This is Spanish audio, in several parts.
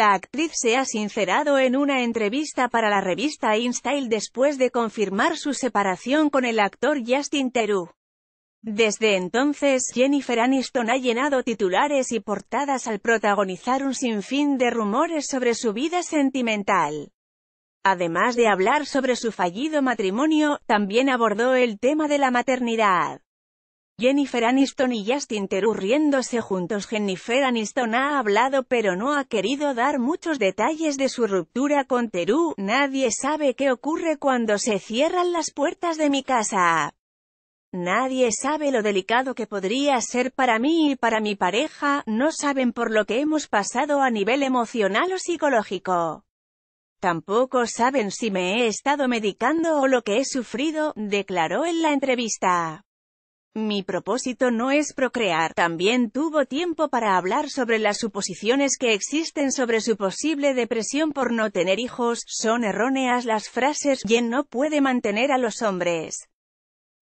La actriz se ha sincerado en una entrevista para la revista InStyle después de confirmar su separación con el actor Justin Theroux. Desde entonces, Jennifer Aniston ha llenado titulares y portadas al protagonizar un sinfín de rumores sobre su vida sentimental. Además de hablar sobre su fallido matrimonio, también abordó el tema de la maternidad. Jennifer Aniston y Justin Theroux riéndose juntos Jennifer Aniston ha hablado pero no ha querido dar muchos detalles de su ruptura con Theroux, nadie sabe qué ocurre cuando se cierran las puertas de mi casa. Nadie sabe lo delicado que podría ser para mí y para mi pareja, no saben por lo que hemos pasado a nivel emocional o psicológico. Tampoco saben si me he estado medicando o lo que he sufrido, declaró en la entrevista. Mi propósito no es procrear. También tuvo tiempo para hablar sobre las suposiciones que existen sobre su posible depresión por no tener hijos. Son erróneas las frases, quien no puede mantener a los hombres.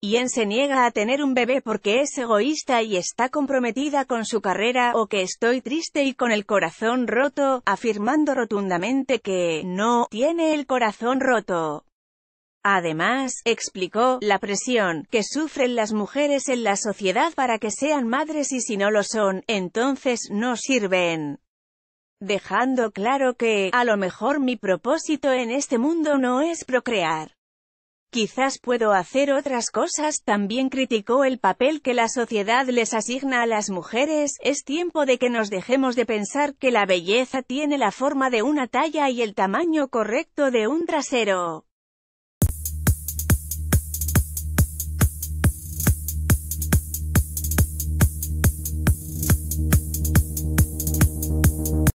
Jen se niega a tener un bebé porque es egoísta y está comprometida con su carrera, o que estoy triste y con el corazón roto, afirmando rotundamente que, no, tiene el corazón roto. Además, explicó, la presión que sufren las mujeres en la sociedad para que sean madres y si no lo son, entonces no sirven. Dejando claro que, a lo mejor mi propósito en este mundo no es procrear. Quizás puedo hacer otras cosas, también criticó el papel que la sociedad les asigna a las mujeres, es tiempo de que nos dejemos de pensar que la belleza tiene la forma de una talla y el tamaño correcto de un trasero.